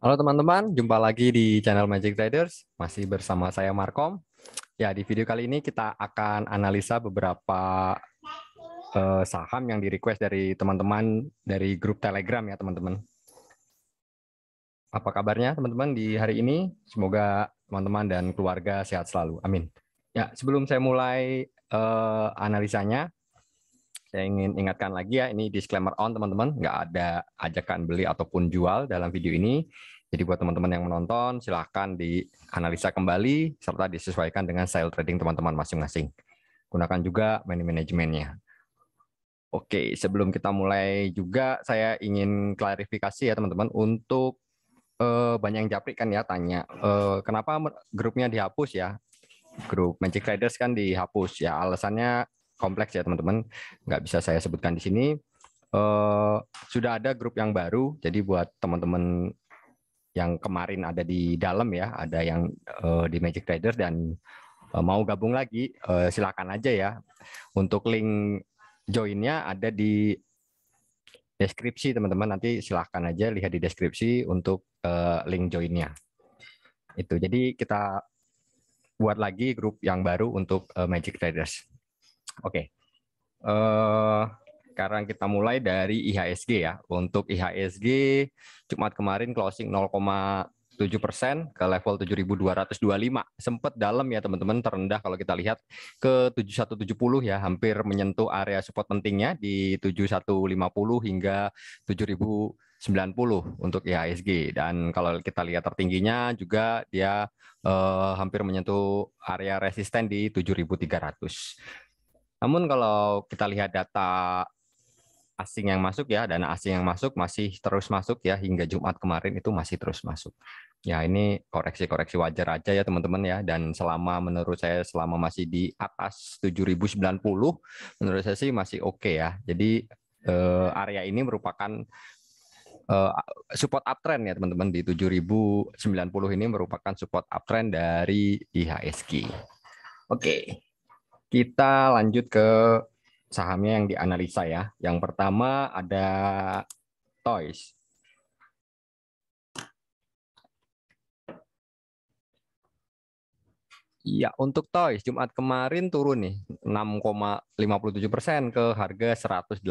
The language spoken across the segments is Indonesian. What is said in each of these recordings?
Halo teman-teman, jumpa lagi di channel Magic Traders. Masih bersama saya Markom. Ya, di video kali ini kita akan analisa beberapa eh, saham yang di-request dari teman-teman dari grup Telegram ya, teman-teman. Apa kabarnya teman-teman di hari ini? Semoga teman-teman dan keluarga sehat selalu. Amin. Ya, sebelum saya mulai eh, analisanya, saya ingin ingatkan lagi ya, ini disclaimer on teman-teman, nggak ada ajakan beli ataupun jual dalam video ini. Jadi buat teman-teman yang menonton, silahkan dianalisa kembali serta disesuaikan dengan style trading teman-teman masing-masing. Gunakan juga money management-nya. Oke, sebelum kita mulai juga saya ingin klarifikasi ya teman-teman untuk eh, banyak yang japri kan ya tanya eh, kenapa grupnya dihapus ya grup Magic Traders kan dihapus ya alasannya kompleks ya teman-teman, nggak bisa saya sebutkan di sini. Uh, sudah ada grup yang baru, jadi buat teman-teman yang kemarin ada di dalam ya, ada yang uh, di Magic Trader dan uh, mau gabung lagi, uh, silakan aja ya. Untuk link joinnya ada di deskripsi teman-teman, nanti silakan aja lihat di deskripsi untuk uh, link joinnya. Itu jadi kita buat lagi grup yang baru untuk uh, Magic Traders. Oke, okay. uh, eh, sekarang kita mulai dari IHSG ya. Untuk IHSG Jumat kemarin closing 0,7 persen ke level 7.225. Sempat dalam ya teman-teman, terendah kalau kita lihat ke 7170 ya, hampir menyentuh area support pentingnya di 7150 hingga puluh untuk IHSG. Dan kalau kita lihat tertingginya juga dia eh, hampir menyentuh area resisten di 7300. Namun kalau kita lihat data asing yang masuk ya, dana asing yang masuk masih terus masuk ya hingga Jumat kemarin itu masih terus masuk. Ya ini koreksi-koreksi wajar aja ya teman-teman ya dan selama menurut saya selama masih di atas 7090 menurut saya sih masih oke okay ya. Jadi eh, area ini merupakan eh, support uptrend ya teman-teman di 7090 ini merupakan support uptrend dari IHSG. Oke. Kita lanjut ke sahamnya yang dianalisa ya. Yang pertama ada Toys. Ya, untuk Toys Jumat kemarin turun nih 6,57 persen ke harga 185.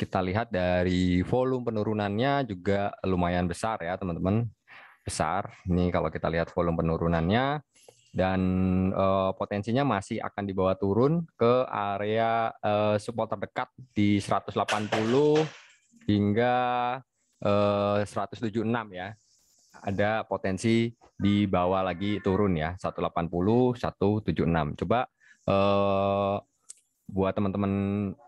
Kita lihat dari volume penurunannya juga lumayan besar ya teman-teman. Besar. Nih kalau kita lihat volume penurunannya dan uh, potensinya masih akan dibawa turun ke area uh, eh, support terdekat di 180 hingga eh, uh, 176 ya. Ada potensi dibawa lagi turun ya, 180, 176. Coba uh, buat teman-teman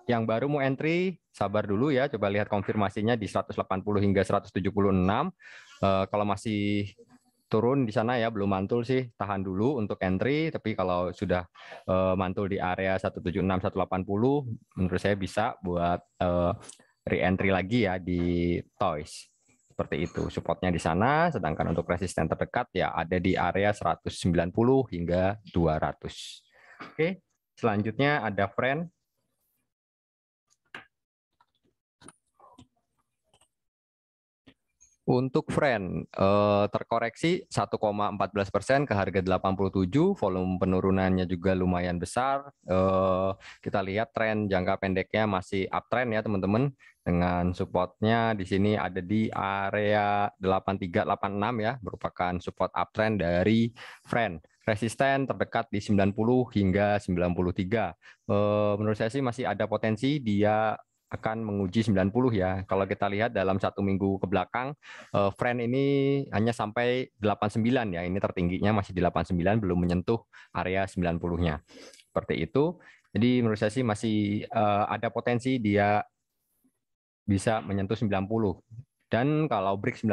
yang baru mau entry, sabar dulu ya. Coba lihat konfirmasinya di 180 hingga 176. Uh, kalau masih turun di sana ya belum mantul sih tahan dulu untuk entry tapi kalau sudah uh, mantul di area 176 180 menurut saya bisa buat uh, re-entry lagi ya di toys seperti itu supportnya di sana sedangkan untuk resisten terdekat ya ada di area 190 hingga 200 oke selanjutnya ada friend Untuk friend eh, terkoreksi 1,14 persen ke harga 87, volume penurunannya juga lumayan besar. Eh, kita lihat tren jangka pendeknya masih uptrend ya teman-teman dengan supportnya di sini ada di area 8386 ya merupakan support uptrend dari friend resisten terdekat di 90 hingga 93 eh, menurut saya sih masih ada potensi dia akan menguji 90 ya. Kalau kita lihat dalam satu minggu ke belakang, uh, eh, friend ini hanya sampai 89 ya. Ini tertingginya masih di 89, belum menyentuh area 90-nya. Seperti itu. Jadi menurut saya sih masih uh, ada potensi dia bisa menyentuh 90. Dan kalau break 90,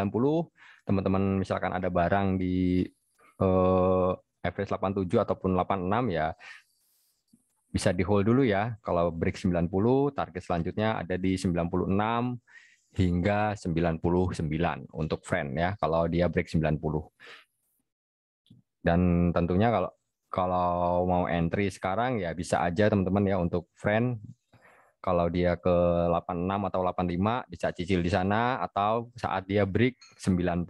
teman-teman misalkan ada barang di eh, average 87 ataupun 86 ya bisa di hold dulu ya. Kalau break 90, target selanjutnya ada di 96 hingga 99 untuk friend ya kalau dia break 90. Dan tentunya kalau kalau mau entry sekarang ya bisa aja teman-teman ya untuk friend kalau dia ke 86 atau 85 bisa cicil di sana atau saat dia break 90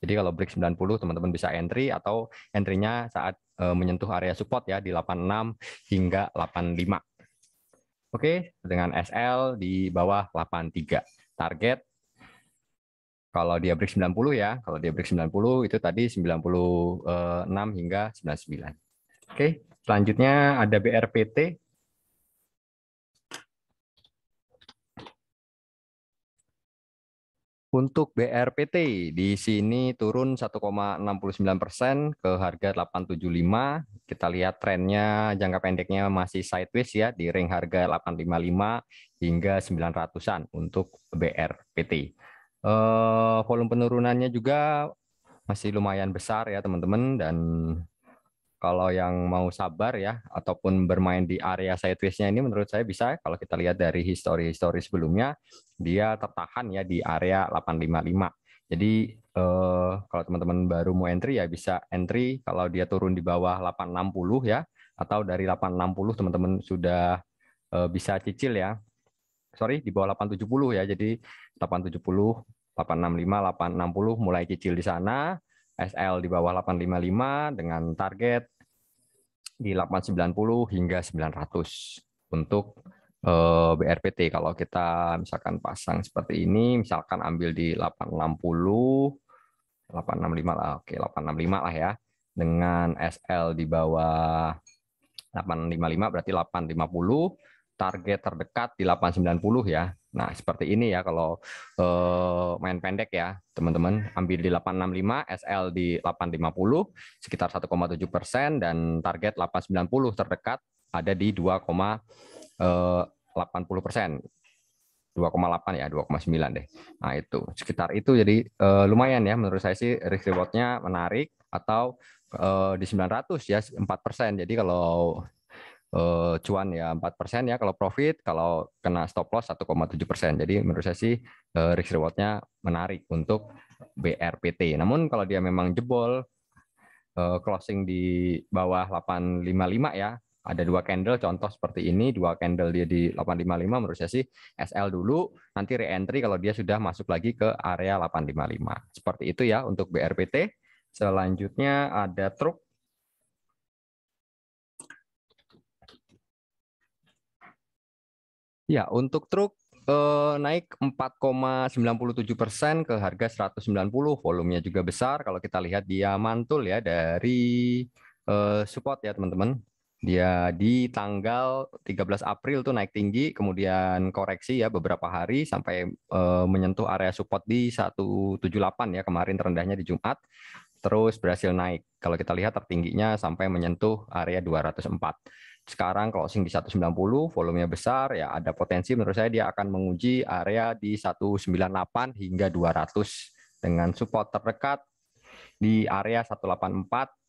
jadi kalau break 90 teman-teman bisa entry atau entry-nya saat uh, menyentuh area support ya di 86 hingga 85. Oke, dengan SL di bawah 83. Target kalau dia break 90 ya, kalau dia break 90 itu tadi 96 eh, hingga 99. Oke, selanjutnya ada BRPT Untuk BRPT di sini turun 1,69 persen ke harga 875. Kita lihat trennya jangka pendeknya masih sideways ya di ring harga 855 hingga 900-an untuk BRPT. Uh, eh, volume penurunannya juga masih lumayan besar ya teman-teman dan kalau yang mau sabar ya ataupun bermain di area sideways-nya ini menurut saya bisa kalau kita lihat dari histori-histori sebelumnya dia tertahan ya di area 855. Jadi eh, kalau teman-teman baru mau entry ya bisa entry kalau dia turun di bawah 860 ya atau dari 860 teman-teman sudah eh, bisa cicil ya. Sorry di bawah 870 ya. Jadi 870 865 860 mulai cicil di sana SL di bawah 855 dengan target di 890 hingga 900 untuk eh, BRPT. Kalau kita misalkan pasang seperti ini, misalkan ambil di 860 865 lah, oke 865 lah ya. Dengan SL di bawah 855 berarti 850, target terdekat di 890 ya. Nah, seperti ini ya kalau eh, main pendek ya, teman-teman. Ambil di 865, SL di 850, sekitar 1,7 persen, dan target 890 terdekat ada di 2,80 eh, persen. 2,8 ya, 2,9 deh. Nah itu, sekitar itu jadi eh, lumayan ya menurut saya sih risk rewardnya menarik atau eh, di 900 ya 4 persen. Jadi kalau Eh, cuan ya 4% ya kalau profit, kalau kena stop loss 1,7%. Jadi menurut saya sih uh, risk rewardnya menarik untuk BRPT. Namun kalau dia memang jebol uh, closing di bawah 855 ya, ada dua candle contoh seperti ini, dua candle dia di 855 menurut saya sih SL dulu, nanti re-entry kalau dia sudah masuk lagi ke area 855. Seperti itu ya untuk BRPT. Selanjutnya ada truk Ya, untuk truk eh, naik 4,97 persen ke harga 190, volumenya juga besar. Kalau kita lihat dia mantul ya dari eh, support ya teman-teman. Dia di tanggal 13 April tuh naik tinggi, kemudian koreksi ya beberapa hari sampai eh, menyentuh area support di 178 ya kemarin terendahnya di Jumat terus berhasil naik. Kalau kita lihat tertingginya sampai menyentuh area 204 sekarang closing di 190, volumenya besar, ya ada potensi menurut saya dia akan menguji area di 198 hingga 200 dengan support terdekat di area 184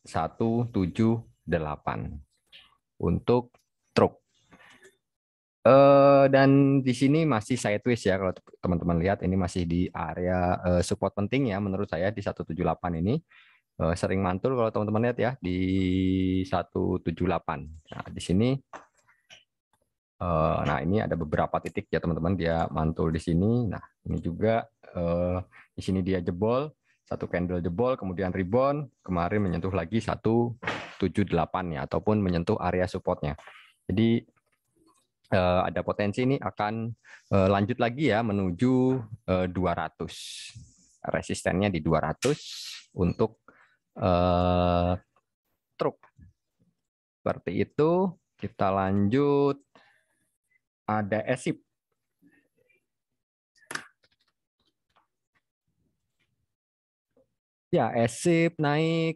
178 untuk truk. Uh, dan di sini masih saya twist ya kalau teman-teman lihat ini masih di area uh, support penting ya menurut saya di 178 ini Eh, sering mantul kalau teman-teman lihat ya di 178. Nah, di sini eh, nah ini ada beberapa titik ya teman-teman dia mantul di sini. Nah, ini juga eh, di sini dia jebol, satu candle jebol kemudian rebound, kemarin menyentuh lagi 178 ya ataupun menyentuh area supportnya. Jadi ada potensi ini akan lanjut lagi ya menuju 200. Resistennya di 200 untuk uh, truk. Seperti itu, kita lanjut. Ada esip. Ya, esip naik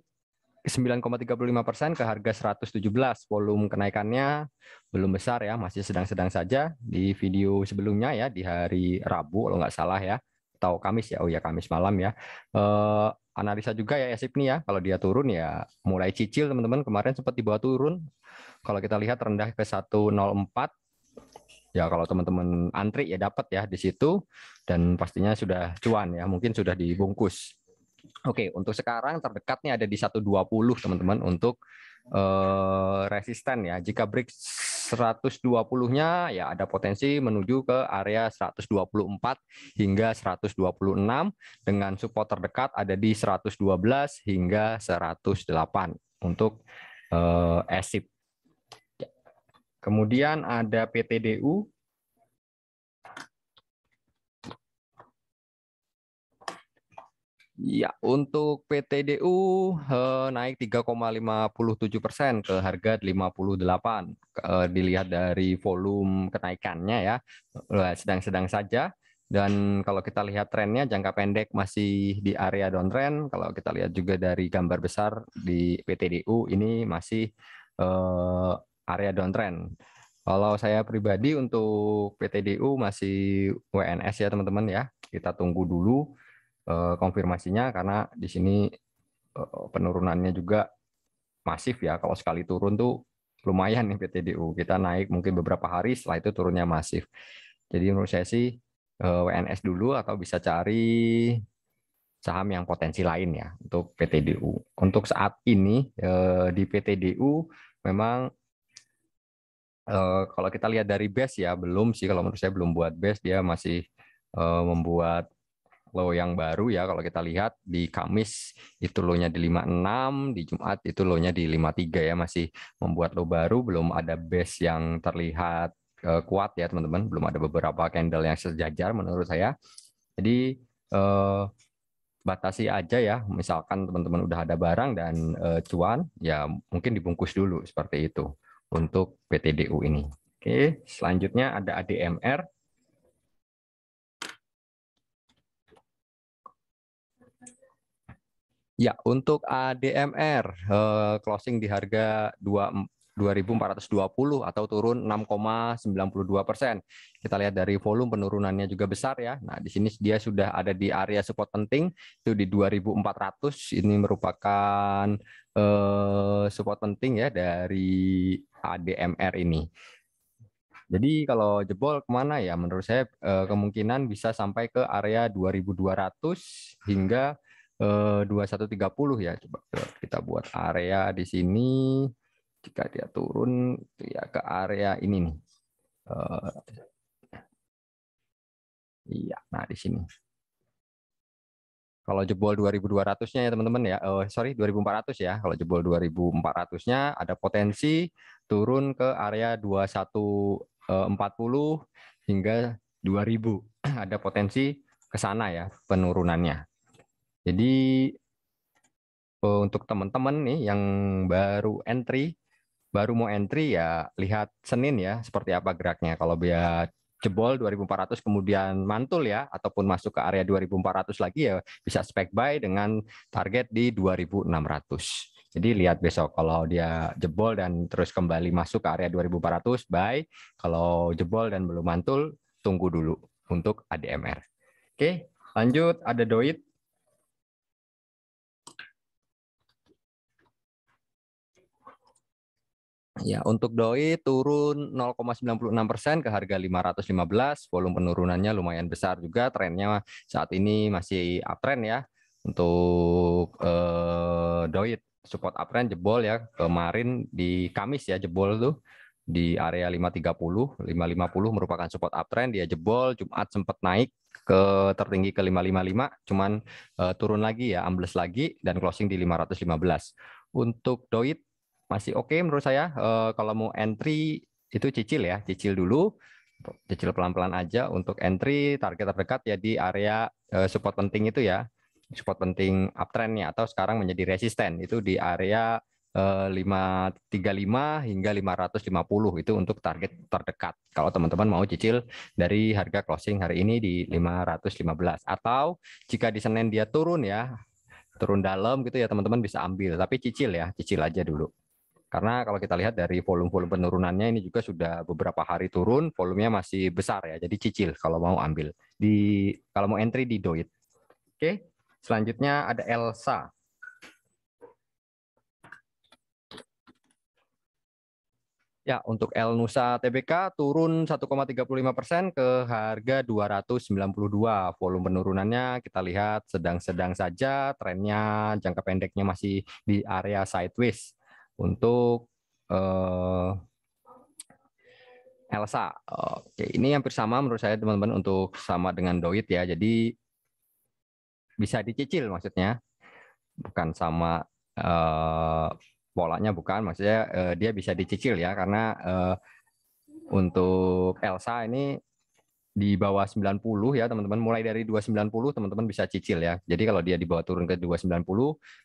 9,35 persen ke harga 117. Volume kenaikannya belum besar ya, masih sedang-sedang saja. Di video sebelumnya ya, di hari Rabu kalau nggak salah ya, atau Kamis ya. Oh ya Kamis malam ya. Eh, analisa juga ya ESIP nih ya. Kalau dia turun ya mulai cicil teman-teman. Kemarin sempat dibawa turun. Kalau kita lihat rendah ke 104 ya kalau teman-teman antri ya dapat ya di situ dan pastinya sudah cuan ya mungkin sudah dibungkus. Oke, untuk sekarang terdekatnya ada di 120 teman-teman untuk eh, resisten ya. Jika break 120-nya ya ada potensi menuju ke area 124 hingga 126 dengan support terdekat ada di 112 hingga 108 untuk eh, ESIP. Kemudian ada PTDU Ya, untuk PTDU eh, naik 3,57 persen ke harga 58. Eh, dilihat dari volume kenaikannya ya, eh, sedang-sedang saja. Dan kalau kita lihat trennya jangka pendek masih di area downtrend. Kalau kita lihat juga dari gambar besar di PTDU ini masih eh, area downtrend. Kalau saya pribadi untuk PTDU masih WNS ya teman-teman ya. Kita tunggu dulu Eh, konfirmasinya karena di sini eh, penurunannya juga masif ya. Kalau sekali turun tuh lumayan nih PTDU. Kita naik mungkin beberapa hari setelah itu turunnya masif. Jadi menurut saya sih eh, WNS dulu atau bisa cari saham yang potensi lain ya untuk PTDU. Untuk saat ini di PTDU memang kalau kita lihat dari base ya belum sih kalau menurut saya belum buat base dia masih membuat low yang baru ya kalau kita lihat di Kamis itu low-nya di 56, di Jumat itu low-nya di 53 ya masih membuat low baru belum ada base yang terlihat uh, kuat ya teman-teman, belum ada beberapa candle yang sejajar menurut saya. Jadi uh, batasi aja ya. Misalkan teman-teman udah ada barang dan uh, cuan, ya mungkin dibungkus dulu seperti itu untuk PTDU ini. Oke, selanjutnya ada ADMR. Ya, untuk ADMR uh, eh, closing di harga 2 2.420 atau turun 6,92 persen. Kita lihat dari volume penurunannya juga besar ya. Nah di sini dia sudah ada di area support penting itu di 2.400. Ini merupakan eh, support penting ya dari ADMR ini. Jadi kalau jebol kemana ya? Menurut saya eh, kemungkinan bisa sampai ke area 2.200 hingga 2130 eh, ya coba kita buat area di sini jika dia turun ya ke area ini nih eh, iya nah di sini kalau jebol 2200-nya ya teman-teman ya uh, sorry 2400 ya kalau jebol 2400-nya ada potensi turun ke area 2140 hingga 2000 ada potensi ke sana ya penurunannya jadi eh, untuk teman-teman nih yang baru entry, baru mau entry ya lihat Senin ya seperti apa geraknya. Kalau dia jebol 2400 kemudian mantul ya ataupun masuk ke area 2400 lagi ya bisa spek buy dengan target di 2600. Jadi lihat besok kalau dia jebol dan terus kembali masuk ke area 2400 buy, kalau jebol dan belum mantul tunggu dulu untuk ADMR. Oke, lanjut ada Doit Ya, untuk DOI turun 0,96 persen ke harga 515, volume penurunannya lumayan besar juga, trennya saat ini masih uptrend ya untuk eh, DOI support uptrend jebol ya kemarin di Kamis ya jebol tuh di area 530, 550 merupakan support uptrend, dia jebol, Jumat sempat naik ke tertinggi ke 555, cuman uh, turun lagi ya, ambles lagi dan closing di 515. Untuk DOIT masih oke okay menurut saya uh, kalau mau entry itu cicil ya cicil dulu cicil pelan-pelan aja untuk entry target terdekat ya di area uh, support penting itu ya support penting uptrendnya atau sekarang menjadi resisten itu di area 535 eh, hingga 550 itu untuk target terdekat. Kalau teman-teman mau cicil dari harga closing hari ini di 515 atau jika di Senin dia turun ya, turun dalam gitu ya teman-teman bisa ambil tapi cicil ya, cicil aja dulu. Karena kalau kita lihat dari volume-volume penurunannya ini juga sudah beberapa hari turun, volumenya masih besar ya. Jadi cicil kalau mau ambil di kalau mau entry di Doit. Oke, selanjutnya ada Elsa. Ya, untuk El Nusa TBK turun 1,35 ke harga 292. Volume penurunannya kita lihat sedang-sedang saja, trennya jangka pendeknya masih di area sideways untuk uh, Elsa. Oke, ini hampir sama menurut saya teman-teman untuk sama dengan Doit ya. Jadi bisa dicicil maksudnya. Bukan sama uh, polanya bukan, maksudnya uh, dia bisa dicicil ya karena uh, untuk Elsa ini di bawah 90 ya teman-teman mulai dari 290 teman-teman bisa cicil ya. Jadi kalau dia di bawah turun ke 290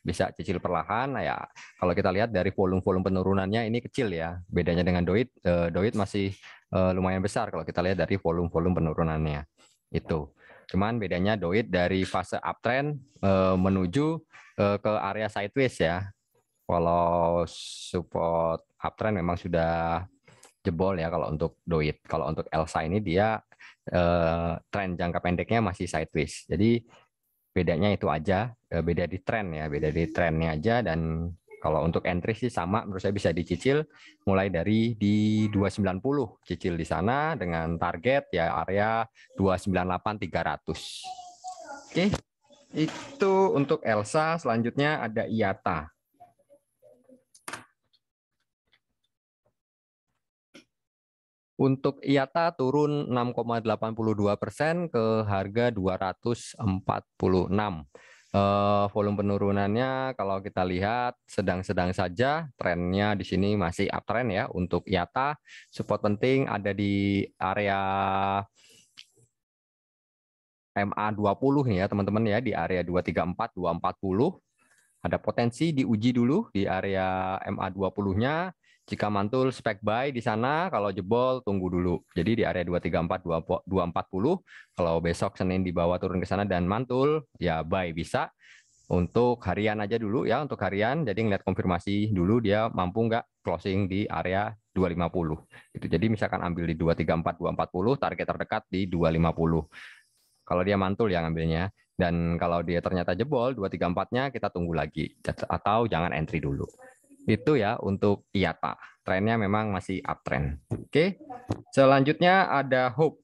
bisa cicil perlahan nah, ya. Kalau kita lihat dari volume-volume penurunannya ini kecil ya. Bedanya dengan doit eh, doit masih eh, lumayan besar kalau kita lihat dari volume-volume penurunannya. Itu. Cuman bedanya doit dari fase uptrend eh, menuju ke area sideways ya. Kalau support uptrend memang sudah jebol ya kalau untuk doit. Kalau untuk Elsa ini dia trend eh, tren jangka pendeknya masih sideways. Jadi bedanya itu aja, eh, beda di tren ya, beda di trennya aja dan kalau untuk entry sih sama, menurut saya bisa dicicil mulai dari di 290 cicil di sana dengan target ya area 298 300. Oke, itu untuk Elsa. Selanjutnya ada Iata. Untuk IATA turun 6,82 persen ke harga 246. Uh, eh, volume penurunannya kalau kita lihat sedang-sedang saja trennya di sini masih uptrend ya untuk IATA support penting ada di area MA20 nih ya teman-teman ya di area 234 240 ada potensi diuji dulu di area MA20-nya jika mantul spek buy di sana, kalau jebol tunggu dulu. Jadi di area 234 240, kalau besok Senin dibawa turun ke sana dan mantul, ya buy bisa. Untuk harian aja dulu ya, untuk harian. Jadi ngeliat konfirmasi dulu dia mampu nggak closing di area 250. Itu jadi misalkan ambil di 234 240, target terdekat di 250. Kalau dia mantul ya ngambilnya. Dan kalau dia ternyata jebol 234-nya kita tunggu lagi atau jangan entry dulu. Itu ya untuk IATA. Trennya memang masih uptrend. Oke. Selanjutnya ada Hope.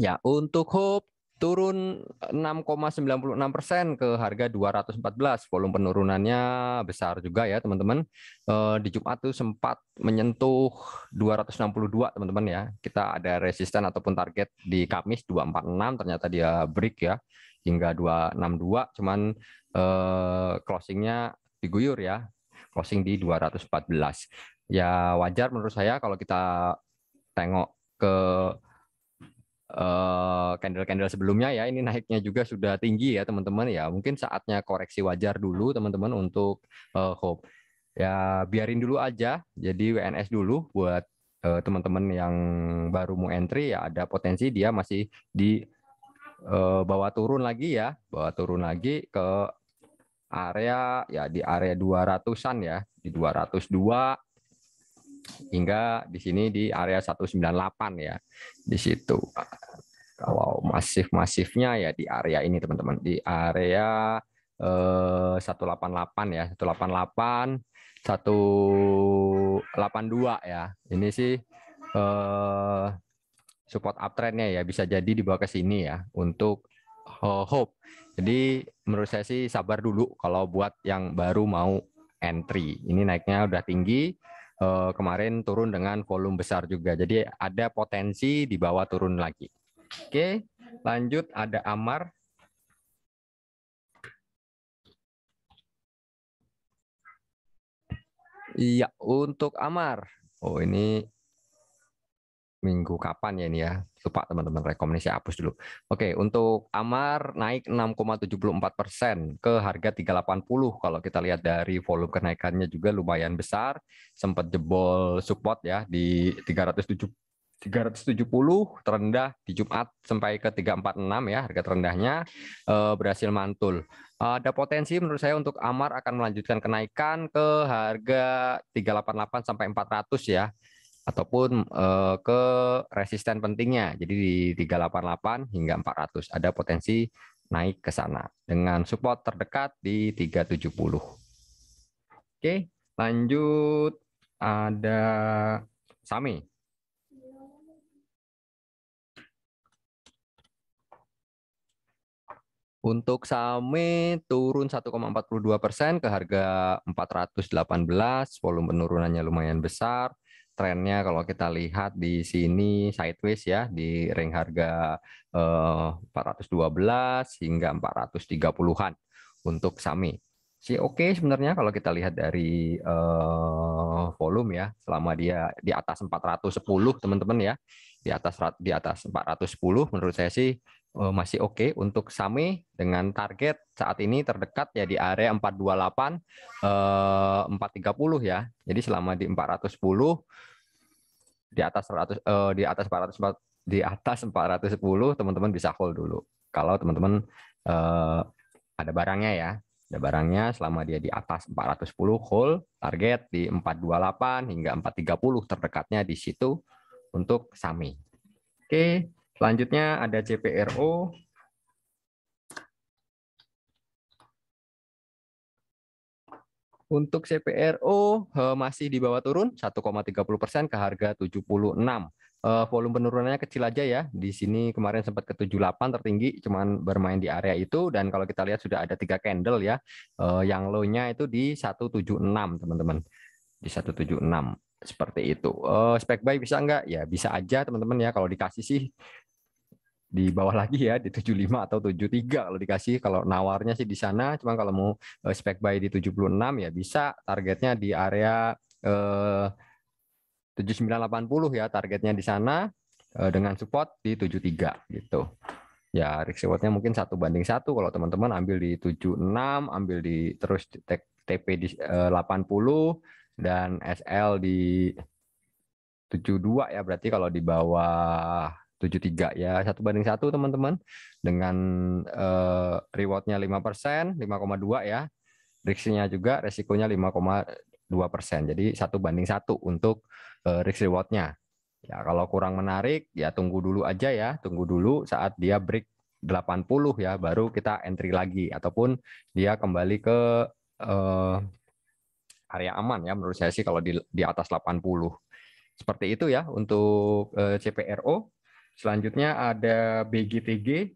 Ya, untuk Hope turun 6,96 persen ke harga 214. Volume penurunannya besar juga ya teman-teman. Eh, di Jumat tuh sempat menyentuh 262 teman-teman ya. Kita ada resisten ataupun target di Kamis 246 ternyata dia break ya hingga 262 cuman eh, closingnya diguyur ya closing di 214 ya wajar menurut saya kalau kita tengok ke Eh, candle-candle uh, sebelumnya ya ini naiknya juga sudah tinggi ya teman-teman ya mungkin saatnya koreksi wajar dulu teman-teman untuk uh, hope ya biarin dulu aja jadi WNS dulu buat uh, teman-teman yang baru mau entry ya ada potensi dia masih di uh, bawah turun lagi ya bawa turun lagi ke area ya di area 200-an ya di 202 hingga di sini di area 198 ya. Di situ. Kalau masif-masifnya ya di area ini teman-teman, di area eh, 188 ya, 188 182 ya. Ini sih eh support uptrendnya ya bisa jadi dibawa ke sini ya untuk eh, hope. Jadi menurut saya sih sabar dulu kalau buat yang baru mau entry. Ini naiknya udah tinggi, uh, kemarin turun dengan volume besar juga. Jadi ada potensi di bawah turun lagi. Oke, lanjut ada Amar. Iya, untuk Amar. Oh, ini minggu kapan ya ini ya. Lupa teman-teman rekomendasi hapus dulu. Oke, untuk Amar naik 6,74 persen ke harga 380. Kalau kita lihat dari volume kenaikannya juga lumayan besar. Sempat jebol support ya di 370 370 terendah di Jumat sampai ke 346 ya harga terendahnya eh, berhasil mantul. Ada potensi menurut saya untuk Amar akan melanjutkan kenaikan ke harga 388 sampai 400 ya ataupun uh, ke resisten pentingnya. Jadi di 388 hingga 400 ada potensi naik ke sana dengan support terdekat di 370. Oke, lanjut ada Sami. Untuk sami turun 1,42 persen ke harga 418, volume penurunannya lumayan besar trennya kalau kita lihat di sini sideways ya di ring harga eh, 412 hingga 430-an untuk Sami. Si oke okay sebenarnya kalau kita lihat dari eh, volume ya selama dia di atas 410 teman-teman ya di atas di atas 410 menurut saya sih eh, masih oke okay untuk Sami dengan target saat ini terdekat ya di area 428 eh, 430 ya. Jadi selama di 410 di atas 100 uh, eh, di atas 400 di atas 410 teman-teman bisa hold dulu. Kalau teman-teman uh, ada barangnya ya. Ada barangnya selama dia di atas 410 hold target di 428 hingga 430 terdekatnya di situ untuk SAMI. Oke, selanjutnya ada CPRO Untuk CPRO eh, masih di bawah turun 1,30 persen ke harga 76. Eh, volume penurunannya kecil aja ya. Di sini kemarin sempat ke 78 tertinggi, cuman bermain di area itu. Dan kalau kita lihat sudah ada tiga candle ya. Eh, yang low-nya itu di 176 teman-teman. Di 176 seperti itu. spek buy bisa nggak? Ya bisa aja teman-teman ya. Kalau dikasih sih di bawah lagi ya di 75 atau 73 kalau dikasih kalau nawarnya sih di sana cuma kalau mau eh, spek buy di 76 ya bisa targetnya di area eh, uh, 7980 ya targetnya di sana uh, dengan support di 73 gitu. Ya risk rewardnya mungkin satu banding satu kalau teman-teman ambil di 76, ambil di terus TP di uh, 80 dan SL di 72 ya berarti kalau di bawah 73 ya satu banding satu teman-teman dengan uh, rewardnya 5 persen 5,2 ya risknya juga resikonya 5,2 persen jadi satu banding satu untuk uh, risk rewardnya ya kalau kurang menarik ya tunggu dulu aja ya tunggu dulu saat dia break 80 ya baru kita entry lagi ataupun dia kembali ke uh, area aman ya menurut saya sih kalau di, di atas 80 seperti itu ya untuk uh, CPRO Selanjutnya ada BGTG.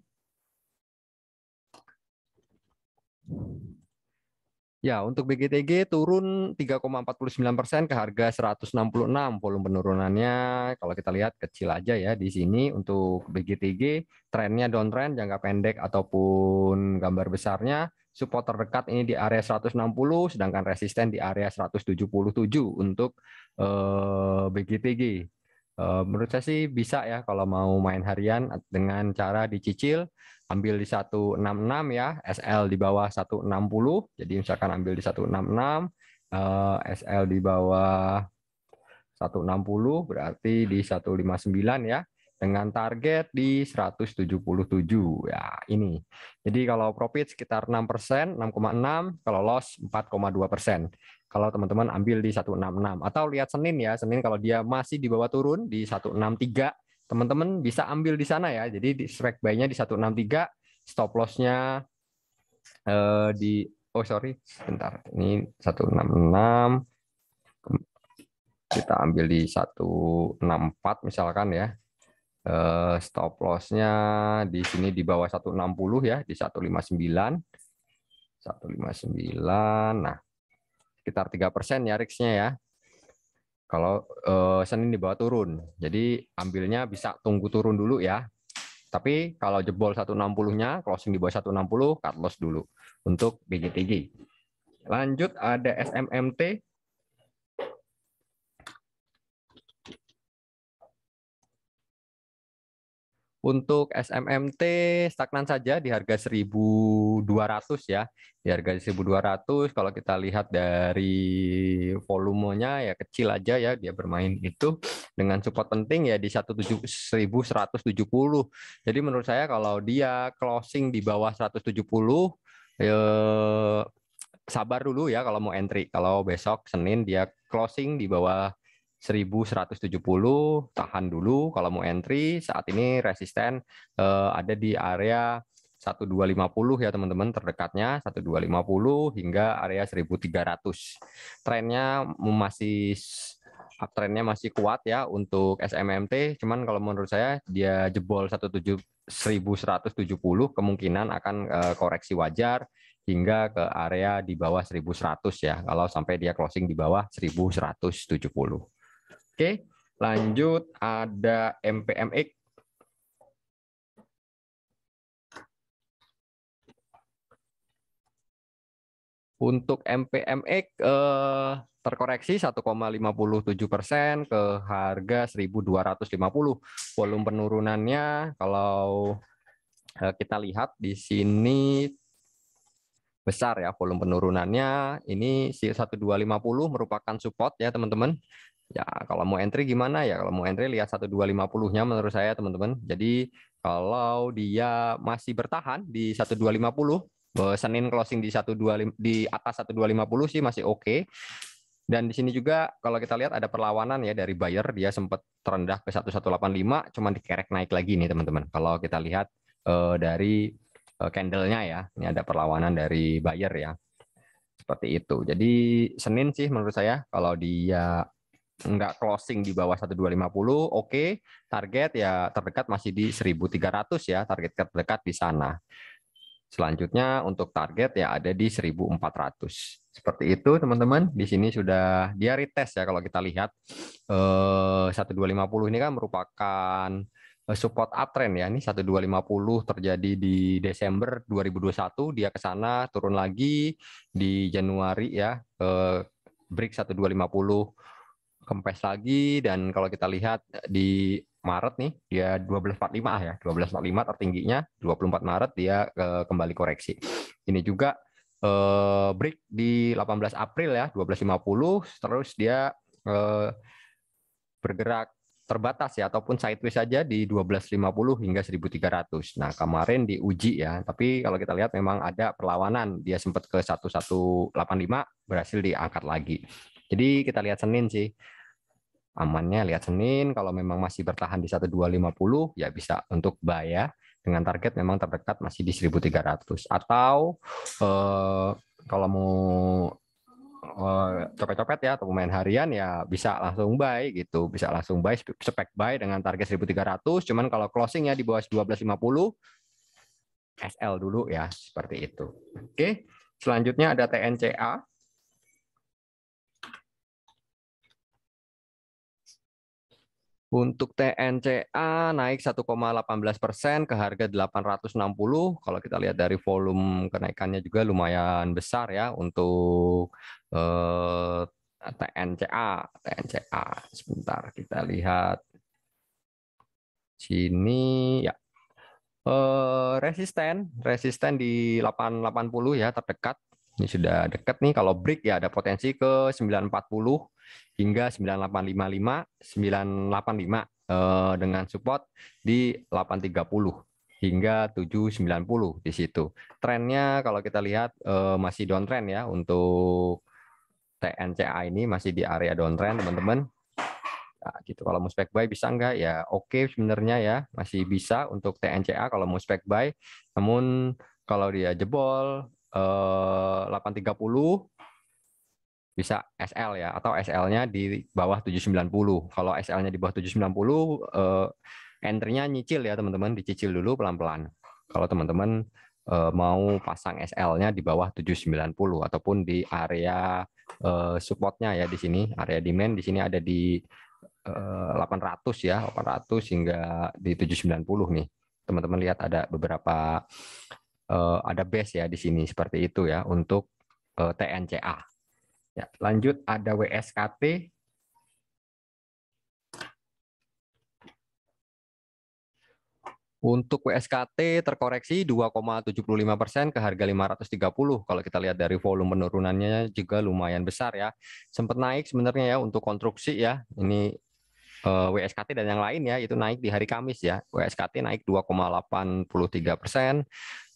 Ya, untuk BGTG turun 3,49 persen ke harga 166. Volume penurunannya kalau kita lihat kecil aja ya di sini. Untuk BGTG trennya downtrend jangka pendek ataupun gambar besarnya support terdekat ini di area 160 sedangkan resisten di area 177 untuk eh, BGTG. Eh, menurut saya sih bisa ya kalau mau main harian dengan cara dicicil ambil di 166 ya SL di bawah 160 jadi misalkan ambil di 166 eh, SL di bawah 160 berarti di 159 ya dengan target di 177 ya ini. Jadi kalau profit sekitar 6%, 6,6, kalau loss 4,2% kalau teman-teman ambil di 166 atau lihat Senin ya Senin kalau dia masih di bawah turun di 163 teman-teman bisa ambil di sana ya jadi di strike buy-nya di 163 stop loss-nya eh, di oh sorry sebentar ini 166 kita ambil di 164 misalkan ya eh, stop loss-nya di sini di bawah 160 ya di 159 159 nah sekitar 3% ya risknya ya. Kalau eh, Senin dibawa turun. Jadi ambilnya bisa tunggu turun dulu ya. Tapi kalau jebol 160-nya, closing di bawah 160, cut loss dulu untuk BGTG. Lanjut ada SMMT Untuk SMMT stagnan saja di harga 1.200 ya. Di harga 1.200 kalau kita lihat dari volumenya ya kecil aja ya dia bermain itu dengan support penting ya di 1.170. Jadi menurut saya kalau dia closing di bawah 170 eh sabar dulu ya kalau mau entry. Kalau besok Senin dia closing di bawah 1170 tahan dulu kalau mau entry saat ini resisten eh, ada di area 1250 ya teman-teman terdekatnya 1250 hingga area 1300 trennya masih trennya masih kuat ya untuk SMMT cuman kalau menurut saya dia jebol 1170 kemungkinan akan eh, koreksi wajar hingga ke area di bawah 1100 ya kalau sampai dia closing di bawah 1170 Oke, lanjut ada MPMX. Untuk MPMX eh, terkoreksi 1,57 persen ke harga 1.250. Volume penurunannya kalau eh, kita lihat di sini besar ya volume penurunannya. Ini 1250 merupakan support ya teman-teman. Ya, kalau mau entry gimana ya? Kalau mau entry lihat 1250-nya menurut saya, teman-teman. Jadi kalau dia masih bertahan di 1250, eh, Senin closing di 125 di atas 1250 sih masih oke. Okay. Dan di sini juga kalau kita lihat ada perlawanan ya dari buyer dia sempat terendah ke 1185 cuman dikerek naik lagi nih teman-teman. Kalau kita lihat eh, dari eh, candlenya ya, ini ada perlawanan dari buyer ya. Seperti itu. Jadi Senin sih menurut saya kalau dia nggak closing di bawah 1250, oke, okay. target ya terdekat masih di 1300 ya, target terdekat di sana. Selanjutnya untuk target ya ada di 1400. Seperti itu teman-teman. Di sini sudah dia retest ya kalau kita lihat eh 1250 ini kan merupakan eh, support uptrend ya. Ini 1250 terjadi di Desember 2021, dia ke sana turun lagi di Januari ya Eh, break 1250 kempes lagi dan kalau kita lihat eh, di Maret nih dia 12.45 ah ya 12.45 tertingginya 24 Maret dia eh, kembali koreksi ini juga eh, break di 18 April ya 12.50 terus dia eh, bergerak terbatas ya ataupun sideways saja di 1250 hingga 1300. Nah, kemarin diuji ya, tapi kalau kita lihat memang ada perlawanan. Dia sempat ke 1185 berhasil diangkat lagi. Jadi kita lihat Senin sih amannya lihat Senin kalau memang masih bertahan di 1250 ya bisa untuk buy ya dengan target memang terdekat masih di 1300 atau eh, kalau mau eh, copet-copet ya atau pemain harian ya bisa langsung buy gitu bisa langsung buy spek buy dengan target 1300 cuman kalau closing ya di bawah 1250 SL dulu ya seperti itu oke selanjutnya ada TNCA Untuk TNCA naik 1,18 persen ke harga 860. Kalau kita lihat dari volume kenaikannya juga lumayan besar ya untuk eh, TNCA. TNCA sebentar kita lihat sini ya. Eh, resisten, resisten di 880 ya terdekat. Ini sudah dekat nih kalau break ya ada potensi ke 940 hingga 9855 985 eh, dengan support di 830 hingga 790 di situ. Trennya kalau kita lihat eh, masih downtrend ya untuk TNCA ini masih di area downtrend teman-teman. Nah, gitu. Kalau mau spec buy bisa enggak Ya oke okay sebenarnya ya masih bisa untuk TNCA kalau mau spec buy. Namun kalau dia jebol eh, 830 bisa SL ya atau SL-nya di bawah 790. Kalau SL-nya di bawah 790 eh, entry-nya nyicil ya teman-teman, dicicil dulu pelan-pelan. Kalau teman-teman eh, mau pasang SL-nya di bawah 790 ataupun di area eh, support-nya ya di sini, area demand di sini ada di eh, 800 ya, 800 hingga di 790 nih. Teman-teman lihat ada beberapa eh, ada base ya di sini seperti itu ya untuk eh, TNCA Ya, lanjut ada WSKT. Untuk WSKT terkoreksi 2,75 persen ke harga 530. Kalau kita lihat dari volume penurunannya juga lumayan besar ya. Sempat naik sebenarnya ya untuk konstruksi ya. Ini eh, WSKT dan yang lain ya itu naik di hari Kamis ya. WSKT naik 2,83 persen.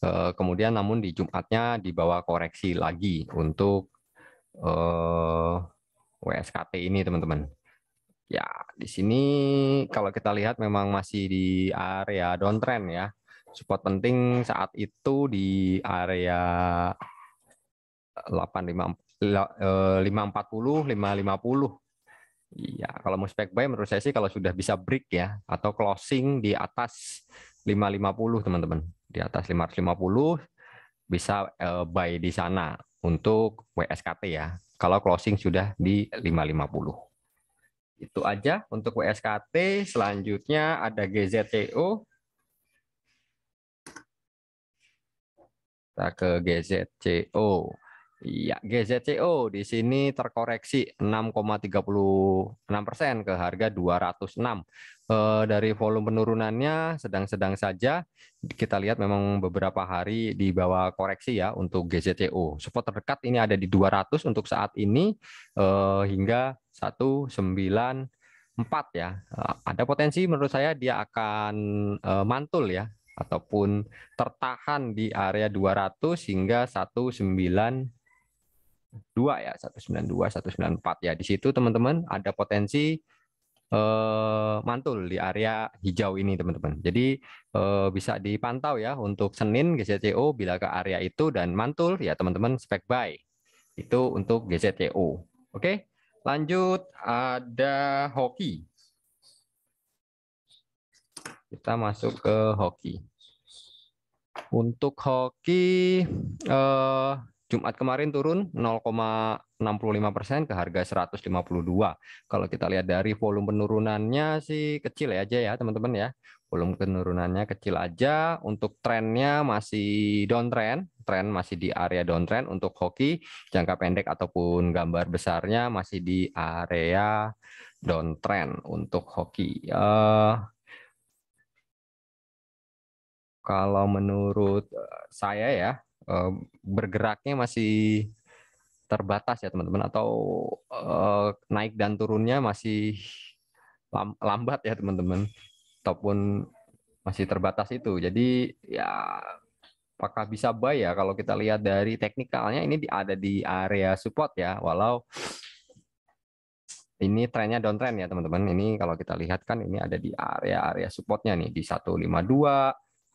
Eh, kemudian namun di Jumatnya dibawa koreksi lagi untuk uh, eh, WSKT ini teman-teman. Ya, di sini kalau kita lihat memang masih di area downtrend ya. Support penting saat itu di area 850 540 550. Iya, kalau mau spek buy menurut saya sih kalau sudah bisa break ya atau closing di atas 550 teman-teman. Di atas 550 bisa eh, buy di sana untuk WSKT ya. Kalau closing sudah di 550. Itu aja untuk WSKT. Selanjutnya ada GZTO. Kita ke GZCO. Iya, GZCO di sini terkoreksi 6,36 persen ke harga 206. Eh, dari volume penurunannya sedang-sedang saja. Kita lihat memang beberapa hari di bawah koreksi ya untuk GZCO. Support terdekat ini ada di 200 untuk saat ini eh, hingga 194 ya. Ada potensi menurut saya dia akan eh, mantul ya ataupun tertahan di area 200 hingga 192 ya, 192, 194 ya. Di situ teman-teman ada potensi Eh, mantul di area hijau ini teman-teman. Jadi eh, bisa dipantau ya untuk Senin GZCO bila ke area itu dan mantul ya teman-teman spek buy. Itu untuk GZCO. Oke, lanjut ada hoki. Kita masuk ke hoki. Untuk hoki eh, Jumat kemarin turun 0,65 persen ke harga 152. Kalau kita lihat dari volume penurunannya sih kecil aja ya teman-teman ya. Volume penurunannya kecil aja. Untuk trennya masih downtrend. Tren masih di area downtrend untuk hoki jangka pendek ataupun gambar besarnya masih di area downtrend untuk hoki. Uh, kalau menurut eh, saya ya Eh, bergeraknya masih terbatas ya teman-teman atau eh, naik dan turunnya masih lambat ya teman-teman ataupun masih terbatas itu. Jadi ya apakah bisa buy ya kalau kita lihat dari teknikalnya ini ada di area support ya walau ini trennya downtrend ya teman-teman. Ini kalau kita lihat kan ini ada di area-area supportnya nih di 152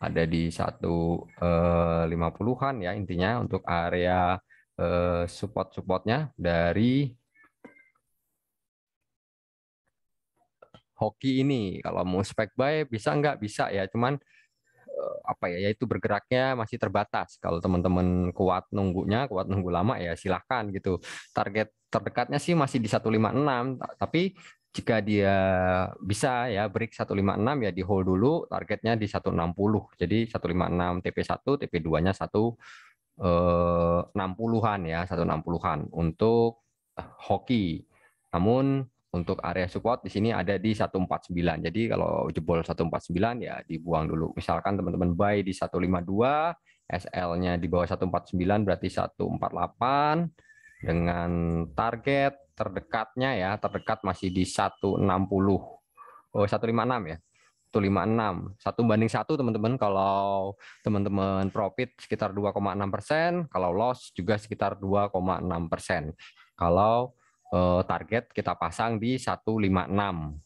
ada di satu eh, lima puluhan ya intinya untuk area eh, support-supportnya dari hoki ini. Kalau mau spek buy bisa nggak? Bisa ya, cuman eh, apa ya, ya itu bergeraknya masih terbatas kalau teman-teman kuat nunggunya kuat nunggu lama ya silahkan gitu target terdekatnya sih masih di 156 tapi jika dia bisa ya break 156 ya di hold dulu targetnya di 160. Jadi 156 TP1, TP2-nya 1 eh, 60-an ya, 160-an untuk eh, hoki. Namun untuk area support di sini ada di 149. Jadi kalau jebol 149 ya dibuang dulu. Misalkan teman-teman buy di 152, SL-nya di bawah 149 berarti 148 dengan target terdekatnya ya, terdekat masih di 160. Oh, 156 ya. 156. Satu banding satu teman-teman kalau teman-teman profit sekitar 2,6 persen, kalau loss juga sekitar 2,6 persen. Kalau eh, target kita pasang di 156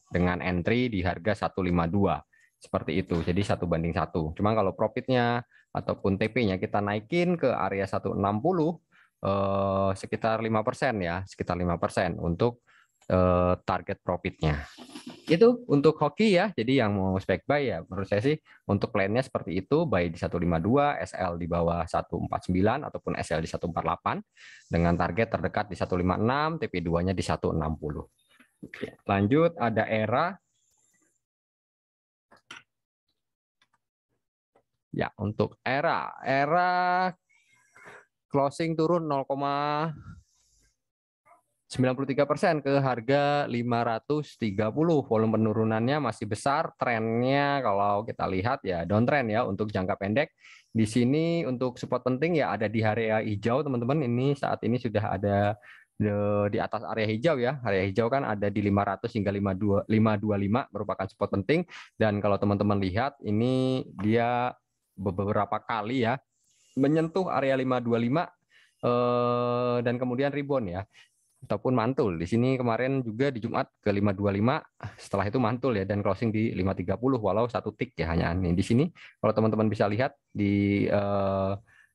dengan entry di harga 152 seperti itu. Jadi satu banding satu. Cuman kalau profitnya ataupun TP-nya kita naikin ke area 160, eh, sekitar persen ya, sekitar lima persen untuk eh, target profitnya. Itu untuk hoki ya, jadi yang mau spek buy ya menurut saya sih untuk plannya seperti itu, buy di 152, SL di bawah 149 ataupun SL di 148 dengan target terdekat di 156, TP2-nya di 160. Lanjut ada era Ya, untuk era, era closing turun 0,93 persen ke harga 530. Volume penurunannya masih besar. Trennya kalau kita lihat ya downtrend ya untuk jangka pendek. Di sini untuk support penting ya ada di area hijau teman-teman. Ini saat ini sudah ada di atas area hijau ya. Area hijau kan ada di 500 hingga 525 merupakan support penting dan kalau teman-teman lihat ini dia beberapa kali ya menyentuh area 525 eh, dan kemudian rebound ya ataupun mantul. Di sini kemarin juga di Jumat ke 525, setelah itu mantul ya dan closing di 530 walau satu tik ya hanya ini. Di sini kalau teman-teman bisa lihat di eh,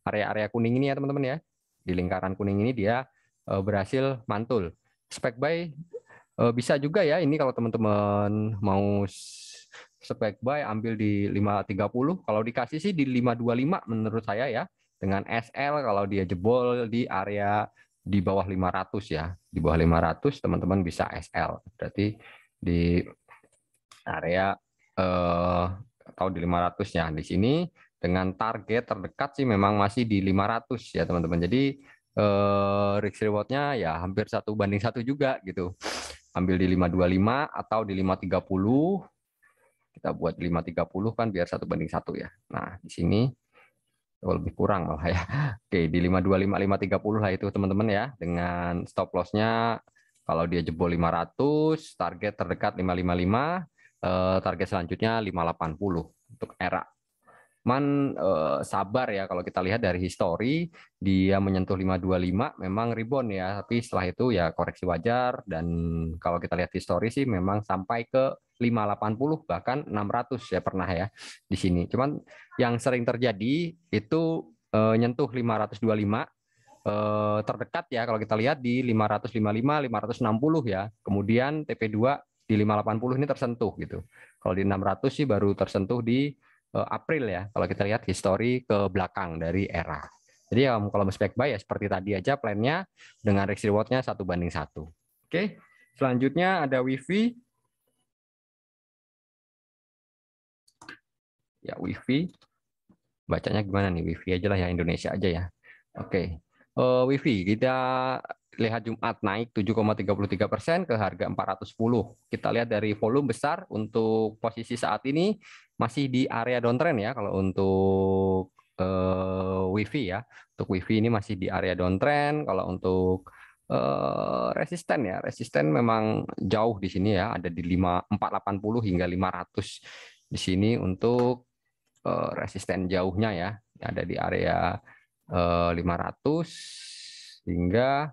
area-area kuning ini ya teman-teman ya. Di lingkaran kuning ini dia eh, berhasil mantul. Spek buy bisa juga ya ini kalau teman-teman mau spek buy ambil di 530. Kalau dikasih sih di 525 menurut saya ya. Dengan SL kalau dia jebol di area di bawah 500 ya. Di bawah 500 teman-teman bisa SL. Berarti di area eh, atau di 500 ya. Di sini dengan target terdekat sih memang masih di 500 ya teman-teman. Jadi eh, risk rewardnya ya hampir satu banding satu juga gitu. Ambil di 525 atau di 530 kita buat 530 kan biar satu banding satu ya. Nah, di sini oh, lebih kurang malah ya. Oke, di 525 530 lah itu teman-teman ya dengan stop loss-nya kalau dia jebol 500, target terdekat 555, eh, target selanjutnya 580 untuk era cuman eh, sabar ya kalau kita lihat dari histori dia menyentuh 525 memang rebound ya, tapi setelah itu ya koreksi wajar dan kalau kita lihat histori sih memang sampai ke 580 bahkan 600 ya pernah ya di sini. Cuman yang sering terjadi itu eh, nyentuh 525 eh, terdekat ya kalau kita lihat di 555 560 ya. Kemudian TP2 di 580 ini tersentuh gitu. Kalau di 600 sih baru tersentuh di Eh, April ya kalau kita lihat histori ke belakang dari era. Jadi kalau mas buy ya seperti tadi aja plannya dengan risk rewardnya satu banding satu. Oke, selanjutnya ada wifi. Ya wifi, bacanya gimana nih wifi aja lah ya Indonesia aja ya. Oke, uh, wifi kita lihat Jumat naik 7,33 persen ke harga 410. Kita lihat dari volume besar untuk posisi saat ini masih di area downtrend ya kalau untuk uh, WiFi ya. Untuk WiFi ini masih di area downtrend. Kalau untuk Uh, resisten ya resisten memang jauh di sini ya ada di 5 480 hingga 500 di sini untuk uh, resisten jauhnya ya ada di area uh, 500 hingga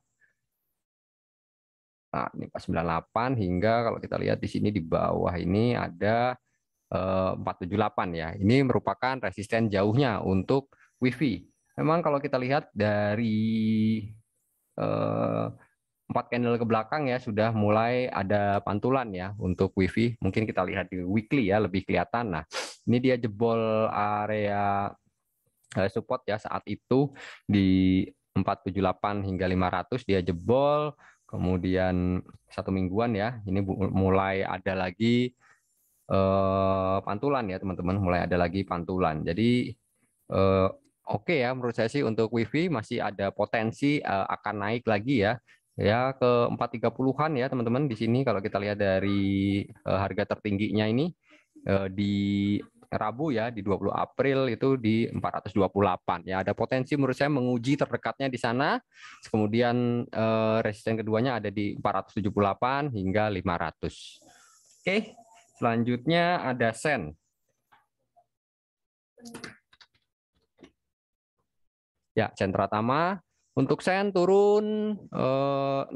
Nah, ini 98 hingga kalau kita lihat di sini di bawah ini ada 478 eh, ya. Ini merupakan resisten jauhnya untuk WiFi. Memang kalau kita lihat dari eh, empat candle ke belakang ya sudah mulai ada pantulan ya untuk WiFi. Mungkin kita lihat di weekly ya lebih kelihatan. Nah, ini dia jebol area eh, support ya saat itu di 478 hingga 500 dia jebol kemudian satu mingguan ya ini mulai ada lagi eh, pantulan ya teman-teman mulai ada lagi pantulan jadi eh, oke okay ya menurut saya sih untuk wifi masih ada potensi eh, akan naik lagi ya ya ke 430-an ya teman-teman di sini kalau kita lihat dari eh, harga tertingginya ini eh, di Rabu ya di 20 April itu di 428 ya ada potensi menurut saya menguji terdekatnya di sana kemudian eh, resisten keduanya ada di 478 hingga 500 oke selanjutnya ada sen ya sentra tama untuk sen turun eh, 6,61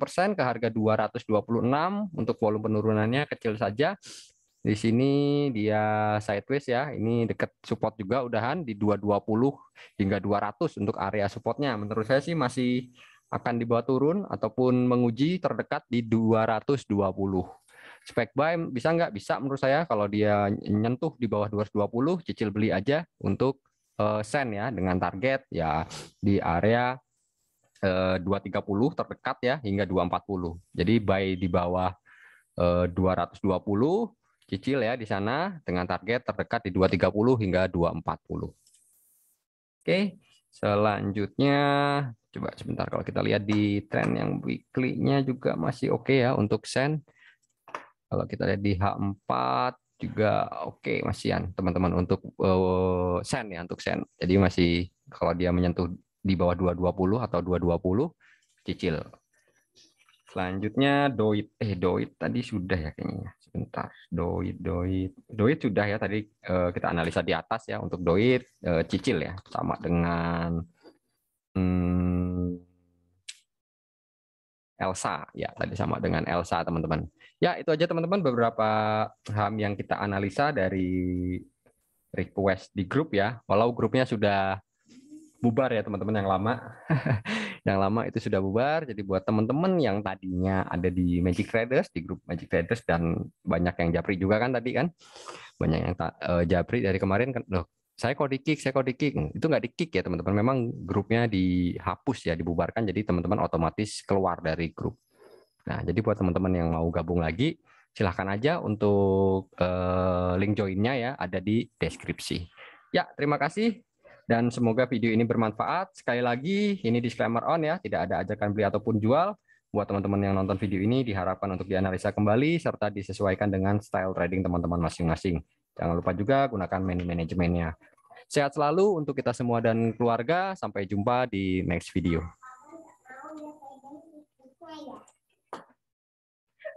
persen ke harga 226. Untuk volume penurunannya kecil saja. Di sini dia sideways ya. Ini dekat support juga udahan di 220 hingga 200 untuk area supportnya. Menurut saya sih masih akan dibawa turun ataupun menguji terdekat di 220. Spek buy bisa nggak? Bisa menurut saya kalau dia nyentuh di bawah 220 cicil beli aja untuk uh, eh, sen ya dengan target ya di area eh, uh, 230 terdekat ya hingga 240. Jadi buy di bawah eh, uh, 220 cicil ya di sana dengan target terdekat di 230 hingga 240. Oke, selanjutnya coba sebentar kalau kita lihat di tren yang weekly-nya juga masih oke okay ya untuk sen. Kalau kita lihat di H4 juga oke okay, masihan teman-teman untuk uh, sen ya untuk sen. Jadi masih kalau dia menyentuh di bawah 220 atau 220 cicil selanjutnya doit eh doit tadi sudah ya kayaknya ya. sebentar doit doit doit sudah ya tadi eh, kita analisa di atas ya untuk doit eh, cicil ya sama dengan hmm, Elsa ya tadi sama dengan Elsa teman-teman ya itu aja teman-teman beberapa ham yang kita analisa dari request di grup ya walau grupnya sudah bubar ya teman-teman yang lama yang lama itu sudah bubar. Jadi buat teman-teman yang tadinya ada di Magic Traders, di grup Magic Traders dan banyak yang Japri juga kan tadi kan. Banyak yang uh, Japri dari kemarin kan loh, saya kok di saya kok di hmm, Itu nggak di ya teman-teman. Memang grupnya dihapus ya, dibubarkan. Jadi teman-teman otomatis keluar dari grup. Nah, jadi buat teman-teman yang mau gabung lagi, silahkan aja untuk eh, link joinnya ya ada di deskripsi. Ya, terima kasih dan semoga video ini bermanfaat. Sekali lagi, ini disclaimer on ya, tidak ada ajakan beli ataupun jual. Buat teman-teman yang nonton video ini, diharapkan untuk dianalisa kembali, serta disesuaikan dengan style trading teman-teman masing-masing. Jangan lupa juga gunakan menu manajemennya. Sehat selalu untuk kita semua dan keluarga. Sampai jumpa di next video.